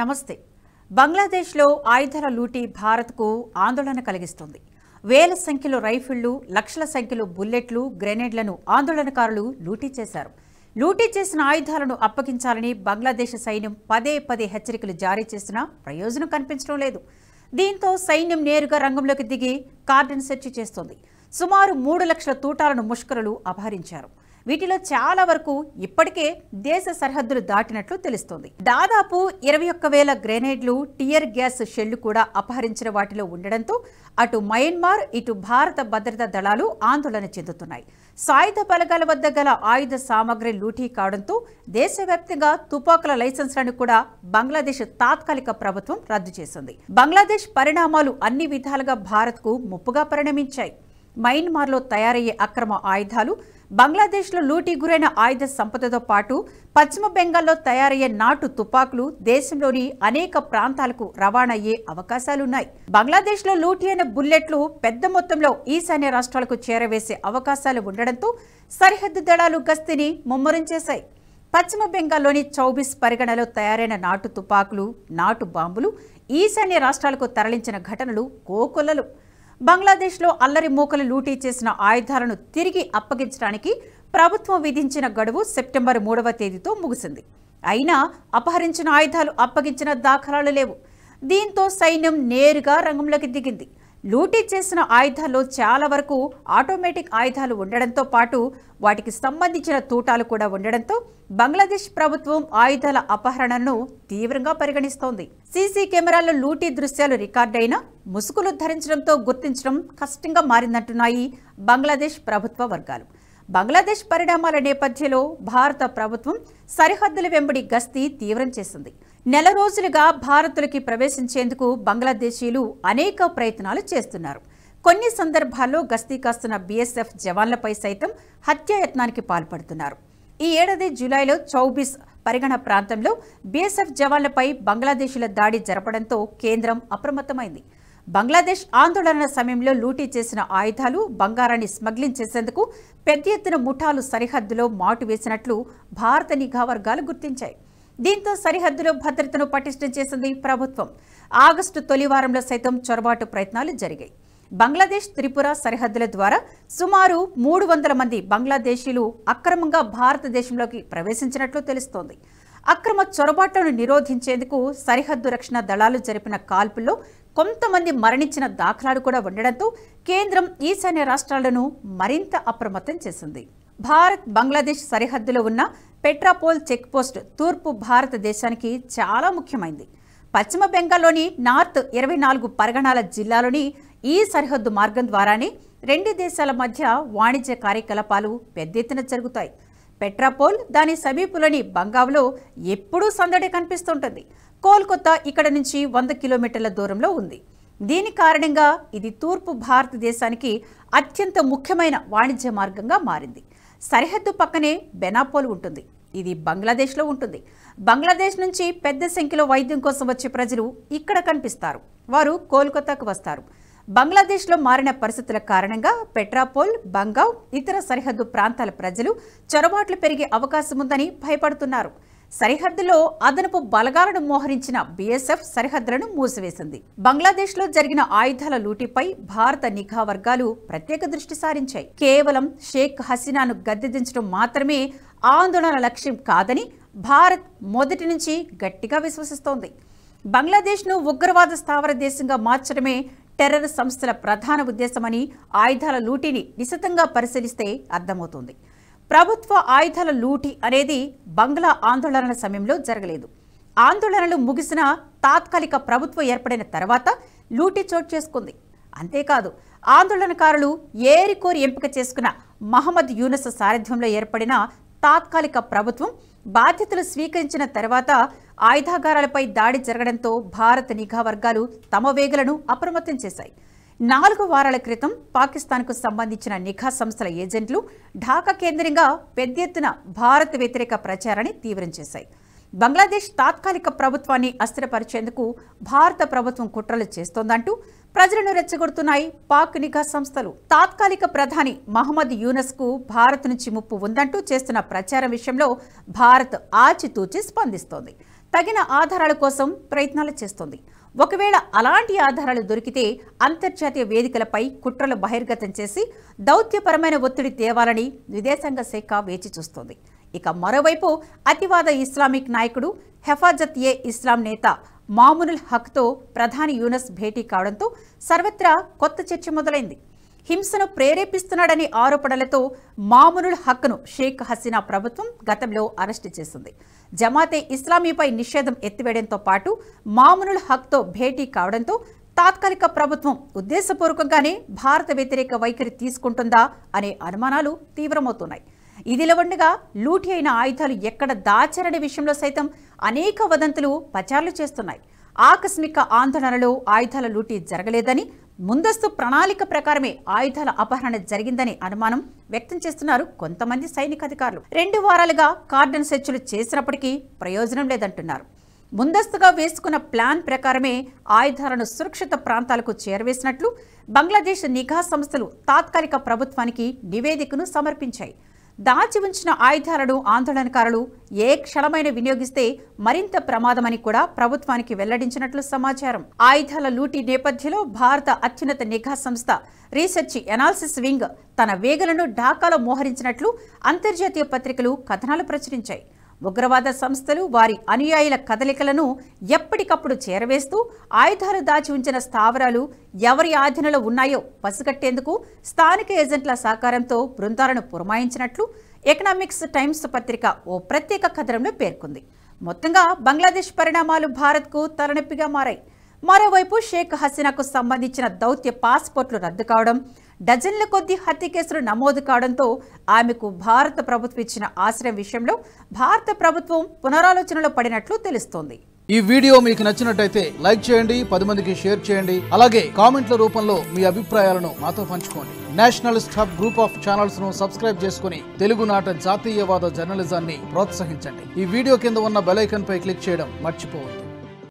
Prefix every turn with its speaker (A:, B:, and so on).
A: నమస్తే బంగ్లాదేశ్లో ఆయుధర లూటీ భారత్కు ఆందోళన కలిగిస్తుంది వేల సంఖ్యలో రైఫిళ్లు లక్షల సంఖ్యలో బుల్లెట్లు గ్రెనేడ్లను ఆందోళనకారులు లూటీ చేశారు లూటీ చేసిన ఆయుధాలను అప్పగించాలని బంగ్లాదేశ్ సైన్యం పదే పదే హెచ్చరికలు జారీ చేసినా ప్రయోజనం కనిపించడం లేదు దీంతో సైన్యం నేరుగా రంగంలోకి దిగి కార్డన్ సెర్చ్ చేస్తోంది సుమారు మూడు లక్షల తూటాలను ముష్కరులు అపహరించారు వీటిలో చాలా వరకు ఇప్పటికే దేశ సరిహద్దులు దాటినట్లు తెలుస్తోంది దాదాపు ఇరవై ఒక్క వేల గ్రెనేడ్లు టియర్ గ్యాస్ షెల్లు కూడా అపహరించిన వాటిలో ఉండడంతో అటు మయన్మార్ ఇటు భారత భద్రతా దళాలు ఆందోళన చెందుతున్నాయి సాయుధ బలగాల వద్ద గల ఆయుధ సామాగ్రి లూటీ కావడంతో దేశవ్యాప్తంగా తుపాకుల లైసెన్స్లను కూడా బంగ్లాదేశ్ తాత్కాలిక ప్రభుత్వం రద్దు చేసింది బంగ్లాదేశ్ పరిణామాలు అన్ని విధాలుగా భారత్కు ముప్పుగా పరిణమించాయి మయన్మార్లో తయారయ్యే అక్రమ ఆయుధాలు బంగ్లాదేశ్లో లూటీ గురైన ఆయుధ సంపదతో పాటు పశ్చిమ బెంగాల్లో తయారయ్యే నాటు తుపాకులు దేశంలోని అనేక ప్రాంతాలకు రవాణా అయ్యే అవకాశాలున్నాయి బంగ్లాదేశ్లో లూటీ అయిన బుల్లెట్లు పెద్ద మొత్తంలో ఈశాన్య రాష్ట్రాలకు చేరవేసే అవకాశాలు ఉండడంతో సరిహద్దు దళాలు గస్తీని ముమ్మరం చేశాయి పశ్చిమ బెంగాల్లోని చౌబీస్ పరిగణలో తయారైన నాటు తుపాకులు నాటు బాంబులు ఈశాన్య రాష్ట్రాలకు తరలించిన ఘటనలు కోకొల్లలు బంగ్లాదేశ్లో అల్లరి మూకలు లూటీ చేసిన ఆయుధాలను తిరిగి అప్పగించడానికి ప్రభుత్వం విధించిన గడువు సెప్టెంబర్ మూడవ తేదీతో ముగిసింది అయినా అపహరించిన ఆయుధాలు అప్పగించిన దాఖలాలు లేవు దీంతో సైన్యం నేరుగా రంగంలోకి దిగింది లూటీ చేసిన ఆయుధాల్లో చాలా వరకు ఆటోమేటిక్ ఆయుధాలు ఉండడంతో పాటు వాటికి సంబంధించిన తూటాలు కూడా ఉండడంతో బంగ్లాదేశ్ ప్రభుత్వం ఆయుధాల అపహరణను తీవ్రంగా పరిగణిస్తోంది సీసీ కెమెరాల్లో లూటీ దృశ్యాలు రికార్డైన ముసుగులు ధరించడంతో గుర్తించడం కష్టంగా మారిందంటున్నాయి బంగ్లాదేశ్ ప్రభుత్వ వర్గాలు బంగ్లాదేశ్ పరిణామాల నేపథ్యంలో భారత ప్రభుత్వం సరిహద్దుల వెంబడి గస్తీ తీవ్రం చేసింది నెల రోజులుగా భారత్లోకి ప్రవేశించేందుకు బంగ్లాదేశీలు అనేక ప్రయత్నాలు చేస్తున్నారు కొన్ని సందర్భాల్లో గస్తీ కాస్తున్న బీఎస్ఎఫ్ జవాన్లపై సైతం హత్యాయత్నానికి పాల్పడుతున్నారు ఈ ఏడాది జూలైలో చౌబీస్ పరిగణ ప్రాంతంలో బీఎస్ఎఫ్ జవాన్లపై బంగ్లాదేశీల దాడి జరపడంతో కేంద్రం అప్రమత్తమైంది బంగ్లాదేశ్ ఆందోళన సమయంలో లూటీ చేసిన ఆయుధాలు బంగారాన్ని స్మగ్లింగ్ చేసేందుకు పెద్ద ఎత్తున ముఠాలు సరిహద్దులో మాటు వేసినట్లు భారత నిఘా వర్గాలు గుర్తించాయి దీంతో సరిహద్దులో భద్రతను పటిష్టం చేసింది ప్రభుత్వం ఆగస్టు తొలి వారంలో సైతం చొరబాటు ప్రయత్నాలు జరిగాయి బంగ్లాదేశ్ త్రిపుర సరిహద్దుల ద్వారా సుమారు మూడు వందల మంది బంగ్లాదేశీలు అక్రమంగా భారతదేశంలోకి ప్రవేశించినట్లు తెలుస్తోంది అక్రమ చొరబాట్లను నిరోధించేందుకు సరిహద్దు రక్షణ దళాలు జరిపిన కాల్పుల్లో కొంతమంది మరణించిన దాఖలాలు కూడా ఉండడంతో కేంద్రం ఈశాన్య రాష్ట్రాలను మరింత అప్రమత్తం చేసింది భారత్ బంగ్లాదేశ్ సరిహద్దులో ఉన్న పెట్రాపోల్ చెక్పోస్ట్ తూర్పు భారతదేశానికి చాలా ముఖ్యమైంది పశ్చిమ బెంగాల్లోని నార్త్ ఇరవై నాలుగు పరగణాల జిల్లాలోని ఈ సరిహద్దు మార్గం ద్వారానే రెండు దేశాల మధ్య వాణిజ్య కార్యకలాపాలు పెద్ద ఎత్తున జరుగుతాయి పెట్రాపోల్ దాని సమీపంలోని బంగావ్లో ఎప్పుడూ సందడి కనిపిస్తుంటుంది కోల్కొత్తా ఇక్కడ నుంచి వంద కిలోమీటర్ల దూరంలో ఉంది దీని కారణంగా ఇది తూర్పు భారతదేశానికి అత్యంత ముఖ్యమైన వాణిజ్య మార్గంగా మారింది సరిహద్దు పక్కనే బెనాపోల్ ఉంటుంది ఇది బంగ్లాదేశ్లో ఉంటుంది బంగ్లాదేశ్ నుంచి పెద్ద సంఖ్యలో వైద్యం కోసం వచ్చే ప్రజలు ఇక్కడ కనిపిస్తారు వారు కోల్కతాకు వస్తారు బంగ్లాదేశ్లో మారిన పరిస్థితుల కారణంగా పెట్రాపోల్ బంగావ్ ఇతర సరిహద్దు ప్రాంతాల ప్రజలు చొరబాట్లు పెరిగే అవకాశం ఉందని భయపడుతున్నారు సరిహద్దులో అదనపు బలగాలను మోహరించిన బీఎస్ఎఫ్ సరిహద్దులను మూసివేసింది బంగ్లాదేశ్లో జరిగిన ఆయుధాల లూటిపై భారత నిఘా వర్గాలు ప్రత్యేక దృష్టి సారించాయి కేవలం షేక్ హసీనాను గద్దెదించడం మాత్రమే ఆందోళన లక్ష్యం కాదని భారత్ మొదటి నుంచి గట్టిగా విశ్వసిస్తోంది బంగ్లాదేశ్ను ఉగ్రవాద స్థావర దేశంగా మార్చడమే టెర్రర్ సంస్థల ప్రధాన ఉద్దేశమని ఆయుధాల లూటీని నిశితంగా పరిశీలిస్తే అర్థమవుతుంది ప్రభుత్వ ఆయుధాల లూటి అనేది బంగ్లా ఆందోళనల సమయంలో జరగలేదు ఆందోళనలు ముగిసిన తాత్కాలిక ప్రభుత్వం ఏర్పడిన తర్వాత లూటి చోటు చేసుకుంది అంతేకాదు ఆందోళనకారులు ఏరికోరి ఎంపిక చేసుకున్న మహమ్మద్ యూనస్ సారథ్యంలో ఏర్పడిన తాత్కాలిక ప్రభుత్వం బాధ్యతలు స్వీకరించిన తర్వాత ఆయుధాగారాలపై దాడి జరగడంతో భారత నిఘా వర్గాలు తమ వేగులను అప్రమత్తం చేశాయి నాలుగు వారాల క్రితం పాకిస్తాన్కు సంబంధించిన నిఘా సంస్థల ఏజెంట్లు ఢాకా కేంద్రంగా పెద్ద ఎత్తున భారత్ వ్యతిరేక ప్రచారాన్ని తీవ్రం చేశాయి బంగ్లాదేశ్ తాత్కాలిక ప్రభుత్వాన్ని అస్థిరపరిచేందుకు భారత ప్రభుత్వం కుట్రలు చేస్తోందంటూ ప్రజలను రెచ్చగొడుతున్నాయి పాక్ నిఘా సంస్థలు తాత్కాలిక ప్రధాని మహమ్మద్ యూనస్ కు భారత్ నుంచి ముప్పు ఉందంటూ చేస్తున్న ప్రచారం విషయంలో భారత్ ఆచితూచి స్పందిస్తోంది తగిన ఆధారాల కోసం ప్రయత్నాలు చేస్తోంది ఒకవేళ అలాంటి ఆధారాలు దొరికితే అంతర్జాతీయ వేదికలపై కుట్రలు బహిర్గతం చేసి దౌత్యపరమైన ఒత్తిడి తేవాలని విదేశాంగ శాఖ వేచి చూస్తోంది ఇక మరోవైపు అతివాద ఇస్లామిక్ నాయకుడు హెఫాజత్ ఏ ఇస్లాం నేత మామునుల్ హక్తో ప్రధాని యూనస్ భేటీ కావడంతో సర్వత్రా కొత్త చర్చ మొదలైంది హింసను ప్రేరేపిస్తున్నాడనే ఆరోపణలతో మామునుల్ హక్ను షేక్ హసీనా ప్రభుత్వం గతంలో అరెస్టు చేసింది జమాతే ఇస్లామీపై నిషేధం ఎత్తివేయడంతో పాటు మామూనుల్ హక్తో భేటీ కావడంతో తాత్కాలిక ప్రభుత్వం ఉద్దేశపూర్వకంగానే భారత వ్యతిరేక వైఖరి తీసుకుంటుందా అనే అనుమానాలు తీవ్రమవుతున్నాయి ఇదిలా ఉండగా లూటి అయిన ఆయుధాలు ఎక్కడ దాచారనే విషయంలో సైతం అనేక వదంతులు ప్రచారాలు చేస్తున్నాయి ఆకస్మిక ఆందోళనలో ఆయుధాల లూటీ జరగలేదని ముందస్తు ప్రణాళిక ప్రకారమే ఆయుధాల అపహరణ జరిగిందని అనుమానం వ్యక్తం చేస్తున్నారు కొంతమంది సైనికాధికారులు రెండు వారాలుగా కార్డన్ సెర్చ్లు చేసినప్పటికీ ప్రయోజనం లేదంటున్నారు ముందస్తుగా వేసుకున్న ప్లాన్ ప్రకారమే ఆయుధాలను సురక్షిత ప్రాంతాలకు చేరవేసినట్లు బంగ్లాదేశ్ నిఘా సంస్థలు తాత్కాలిక ప్రభుత్వానికి నివేదికను సమర్పించాయి దాచి ఉంచిన ఆయుధాలను ఆందోళనకారులు ఏ క్షణమైన వినియోగిస్తే మరింత ప్రమాదమని కూడా ప్రభుత్వానికి వెల్లడించినట్లు సమాచారం ఆయుధాల లూటీ నేపథ్యంలో భారత అత్యున్నత నిఘా సంస్థ రీసెర్చ్ ఎనాలిసిస్ వింగ్ తన వేగలను ఢాకాలో మోహరించినట్లు అంతర్జాతీయ పత్రికలు కథనాలు ప్రచురించాయి ఉగ్రవాద సంస్థలు వారి అనుయాయుల కదలికలను ఎప్పటికప్పుడు చేరవేస్తూ ఆయుధాలు దాచి ఉంచిన స్థావరాలు ఎవరి ఆధీనలో ఉన్నాయో పసిగట్టేందుకు స్థానిక ఏజెంట్ల సహకారంతో బృందాలను పురమాయించినట్లు ఎకనామిక్స్ టైమ్స్ పత్రిక ఓ ప్రత్యేక కథనంలో పేర్కొంది మొత్తంగా బంగ్లాదేశ్ పరిణామాలు భారత్కు తలనొప్పిగా మారాయి మరోవైపు షేక్ హసీనాకు సంబంధించిన దౌత్య పాస్పోర్ట్లు రద్దు కావడం డజన్ల కొద్దీ హత్య కేసులు నమోదు కావడంతో ఆమెకు భారత ప్రభుత్వం ఇచ్చిన ఆశ్రయం విషయంలో భారత ప్రభుత్వం పునరాలోచనలో పడినట్లు తెలుస్తోంది ఈ వీడియో మీకు నచ్చినట్టయితే లైక్ చేయండి పది మందికి షేర్ చేయండి అలాగే కామెంట్ల రూపంలో మీ అభిప్రాయాలను మాతో పంచుకోండి national staff group of channels ను సబ్స్క్రైబ్ చేసుకుని తెలుగునాట జాతీయవాద జర్నలిజాన్ని ప్రోత్సహించండి ఈ వీడియో కింద ఉన్న బెలైకన్ పై క్లిక్ చేయడం మర్చిపోవద్దు